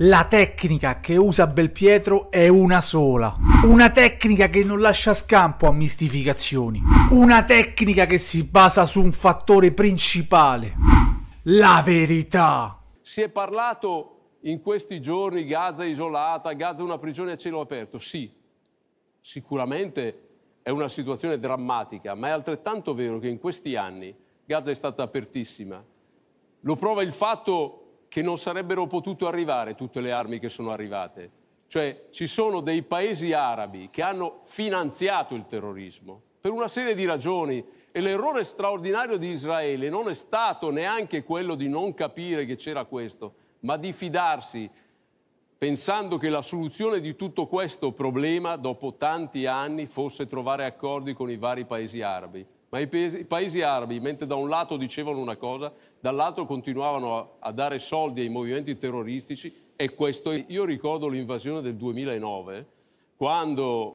La tecnica che usa Belpietro è una sola. Una tecnica che non lascia scampo a mistificazioni. Una tecnica che si basa su un fattore principale. La verità. Si è parlato in questi giorni Gaza isolata, Gaza una prigione a cielo aperto. Sì, sicuramente è una situazione drammatica, ma è altrettanto vero che in questi anni Gaza è stata apertissima. Lo prova il fatto che non sarebbero potuto arrivare tutte le armi che sono arrivate. Cioè ci sono dei paesi arabi che hanno finanziato il terrorismo per una serie di ragioni e l'errore straordinario di Israele non è stato neanche quello di non capire che c'era questo, ma di fidarsi pensando che la soluzione di tutto questo problema dopo tanti anni fosse trovare accordi con i vari paesi arabi. Ma i paesi, i paesi arabi, mentre da un lato dicevano una cosa, dall'altro continuavano a, a dare soldi ai movimenti terroristici e questo io ricordo l'invasione del 2009 quando,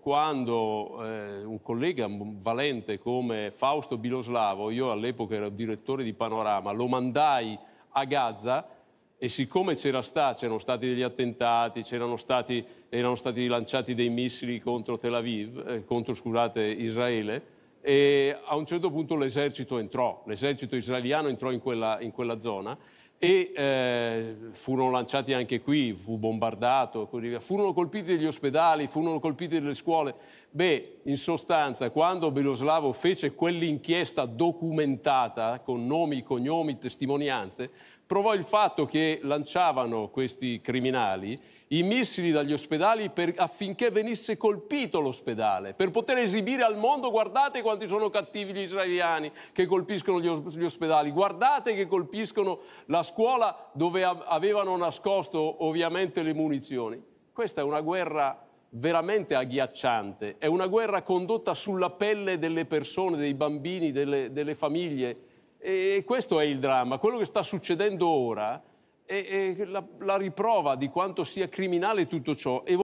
quando eh, un collega valente come Fausto Biloslavo, io all'epoca ero direttore di Panorama, lo mandai a Gaza e siccome c'era sta, c'erano stati degli attentati, stati, erano stati lanciati dei missili contro Tel Aviv, eh, contro scusate, Israele, e a un certo punto l'esercito entrò, l'esercito israeliano entrò in quella, in quella zona e eh, furono lanciati anche qui, fu bombardato, furono colpiti gli ospedali, furono colpiti le scuole. Beh, in sostanza, quando Beloslavo fece quell'inchiesta documentata con nomi, cognomi, testimonianze, provò il fatto che lanciavano questi criminali i missili dagli ospedali per, affinché venisse colpito l'ospedale, per poter esibire al mondo guardate quanti sono cattivi gli israeliani che colpiscono gli, os gli ospedali, guardate che colpiscono la scuola dove avevano nascosto ovviamente le munizioni. Questa è una guerra veramente agghiacciante, è una guerra condotta sulla pelle delle persone, dei bambini, delle, delle famiglie e questo è il dramma. Quello che sta succedendo ora è, è la, la, riprova di quanto sia criminale tutto ciò.